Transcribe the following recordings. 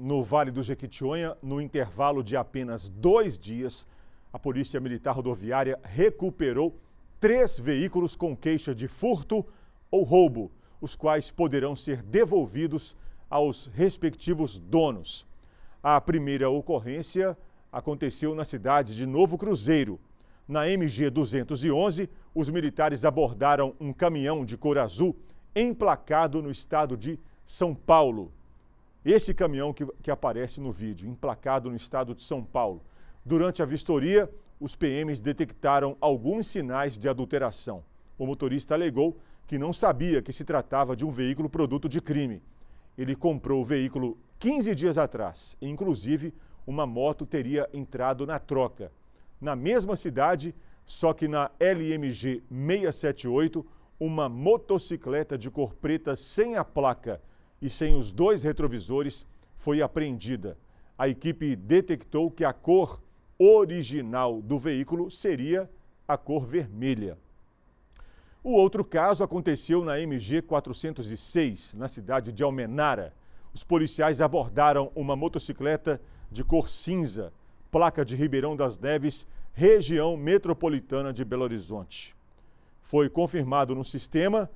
No Vale do Jequitinhonha, no intervalo de apenas dois dias, a Polícia Militar Rodoviária recuperou três veículos com queixa de furto ou roubo, os quais poderão ser devolvidos aos respectivos donos. A primeira ocorrência aconteceu na cidade de Novo Cruzeiro. Na MG 211, os militares abordaram um caminhão de cor azul emplacado no estado de São Paulo. Esse caminhão que, que aparece no vídeo, emplacado no estado de São Paulo. Durante a vistoria, os PMs detectaram alguns sinais de adulteração. O motorista alegou que não sabia que se tratava de um veículo produto de crime. Ele comprou o veículo 15 dias atrás. E, inclusive, uma moto teria entrado na troca. Na mesma cidade, só que na LMG 678, uma motocicleta de cor preta sem a placa e sem os dois retrovisores foi apreendida. A equipe detectou que a cor original do veículo seria a cor vermelha. O outro caso aconteceu na MG 406, na cidade de Almenara. Os policiais abordaram uma motocicleta de cor cinza, placa de Ribeirão das Neves, região metropolitana de Belo Horizonte. Foi confirmado no sistema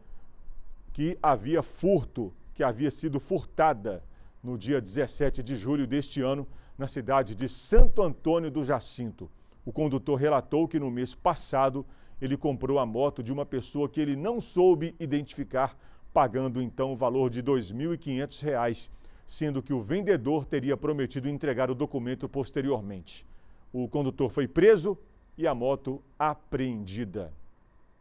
que havia furto que havia sido furtada no dia 17 de julho deste ano na cidade de Santo Antônio do Jacinto. O condutor relatou que no mês passado ele comprou a moto de uma pessoa que ele não soube identificar, pagando então o valor de R$ 2.500, sendo que o vendedor teria prometido entregar o documento posteriormente. O condutor foi preso e a moto apreendida.